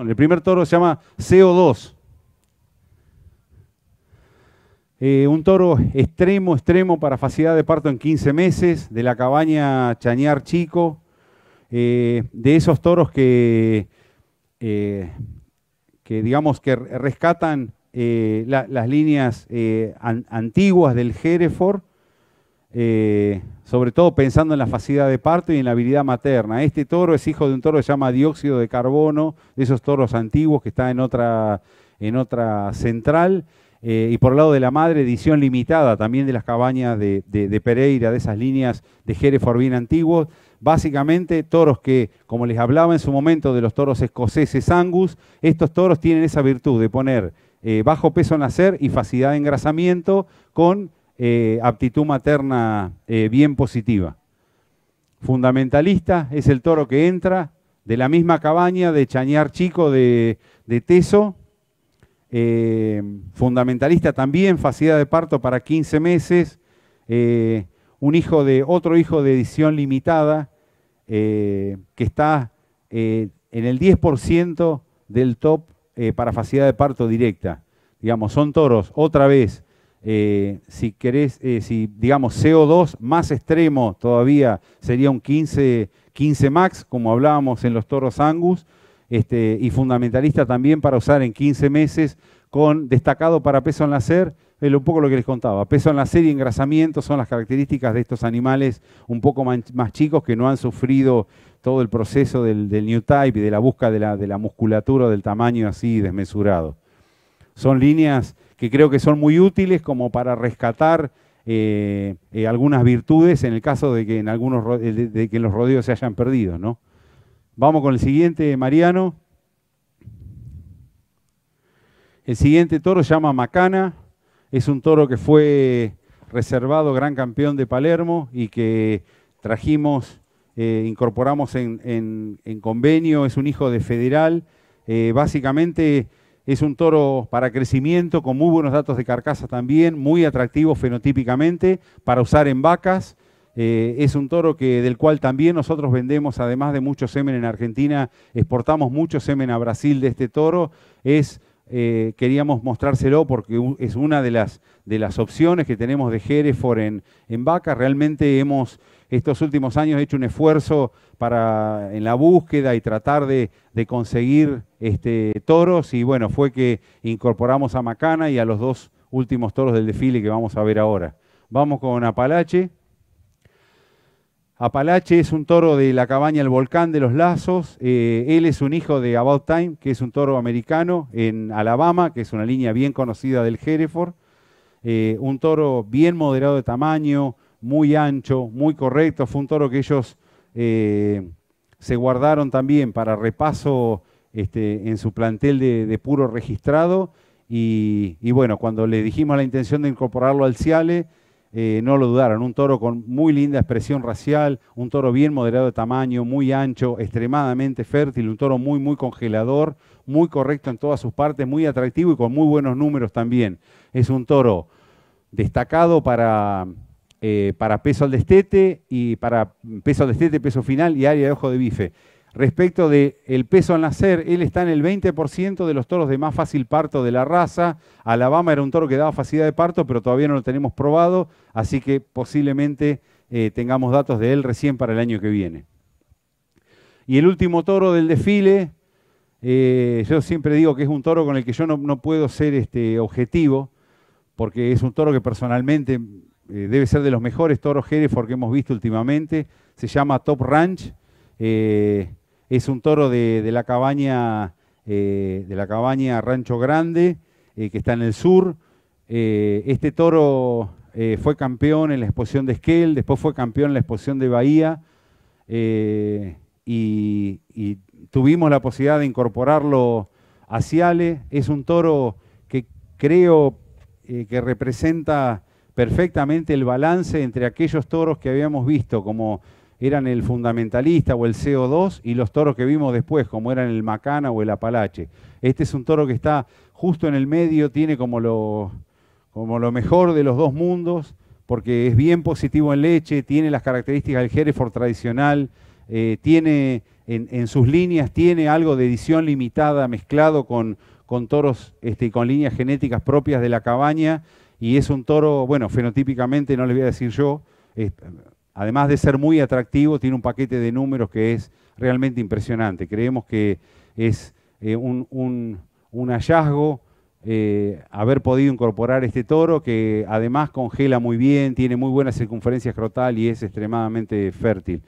El primer toro se llama CO2. Eh, un toro extremo, extremo para facilidad de parto en 15 meses, de la cabaña Chañar Chico. Eh, de esos toros que, eh, que digamos que rescatan las líneas antiguas del Hereford eh, sobre todo pensando en la facilidad de parto y en la habilidad materna. Este toro es hijo de un toro que se llama dióxido de carbono, de esos toros antiguos que está en otra, en otra central. Eh, y por el lado de la madre, edición limitada también de las cabañas de, Pereira, de esas líneas de Hereford bien antiguos. Básicamente, toros que, como les hablaba en su momento de los toros escoceses Angus, estos toros tienen esa virtud de poner eh, bajo peso en nacer y facilidad de engrasamiento con eh, aptitud materna eh, bien positiva. Fundamentalista es el toro que entra de la misma cabaña de Chañar Chico de, Teso. Eh, fundamentalista también, facilidad de parto para 15 meses. un hijo de, otro hijo de edición limitada que está en el 10% del top para facilidad de parto directa. Digamos, son toros otra vez eh, si querés, eh, si digamos CO2 más extremo todavía sería un 15, 15 max, como hablábamos en los toros angus, este, y fundamentalista también para usar en 15 meses con destacado para peso en ser es un poco lo que les contaba. Peso en ser y engrasamiento son las características de estos animales un poco más chicos que no han sufrido todo el proceso del, new type y de la busca de la, de la musculatura del tamaño así desmesurado. Son líneas que creo que son muy útiles como para rescatar eh, eh, algunas virtudes en el caso de que en algunos de, que los rodeos se hayan perdido, ¿no? Vamos con el siguiente, Mariano. El siguiente toro se llama Macana, es un toro que fue reservado gran campeón de Palermo y que trajimos, eh, incorporamos en, en, convenio, es un hijo de federal. básicamente es un toro para crecimiento, con muy buenos datos de carcasa también, muy atractivo fenotípicamente, para usar en vacas. Eh, es un toro que, del cual también nosotros vendemos, además de mucho semen en Argentina, exportamos mucho semen a Brasil de este toro. Es eh, queríamos mostrárselo porque es una de las, de las opciones que tenemos de Hereford en, en Vaca. Realmente hemos estos últimos años hecho un esfuerzo para, en la búsqueda y tratar de, conseguir este, toros y bueno, fue que incorporamos a Macana y a los dos últimos toros del desfile que vamos a ver ahora. Vamos con Apalache. Apalache es un toro de la cabaña El Volcán de los Lazos. Eh, él es un hijo de About Time, que es un toro americano en Alabama, que es una línea bien conocida del Hereford. Eh, un toro bien moderado de tamaño, muy ancho, muy correcto. Fue un toro que ellos eh, se guardaron también para repaso este, en su plantel de, puro registrado. Y, y, bueno, cuando le dijimos la intención de incorporarlo al Ciale, eh, no lo dudaron, un toro con muy linda expresión racial, un toro bien moderado de tamaño, muy ancho, extremadamente fértil, un toro muy, muy congelador, muy correcto en todas sus partes, muy atractivo y con muy buenos números también. Es un toro destacado para, eh, para peso al destete y para peso al destete, peso final y área de ojo de bife. Respecto del de peso al nacer, él está en el 20% de los toros de más fácil parto de la raza. Alabama era un toro que daba facilidad de parto, pero todavía no lo tenemos probado, así que posiblemente eh, tengamos datos de él recién para el año que viene. Y el último toro del desfile, eh, yo siempre digo que es un toro con el que yo no, puedo ser este, objetivo, porque es un toro que personalmente eh, debe ser de los mejores toros Hereford que hemos visto últimamente. Se llama Top Ranch. Es un toro de, la cabaña eh, de la cabaña Rancho Grande, eh, que está en el sur. Eh, este toro fue campeón en la exposición de Esquel, después fue campeón en la exposición de Bahía, y, y, tuvimos la posibilidad de incorporarlo a Ciales. Es un toro que creo que representa perfectamente el balance entre aquellos toros que habíamos visto como eran el fundamentalista o el CO2 y los toros que vimos después, como eran el Macana o el Apalache. Este es un toro que está justo en el medio, tiene como lo, como lo mejor de los dos mundos, porque es bien positivo en leche, tiene las características del Hereford tradicional, eh, tiene en, sus líneas, tiene algo de edición limitada mezclado con, con toros este, y con líneas genéticas propias de la cabaña, y es un toro, bueno, fenotípicamente no les voy a decir yo, además de ser muy atractivo, tiene un paquete de números que es realmente impresionante. Creemos que es eh, un, hallazgo eh, haber podido incorporar este toro que además congela muy bien, tiene muy buena circunferencia crotal y es extremadamente fértil.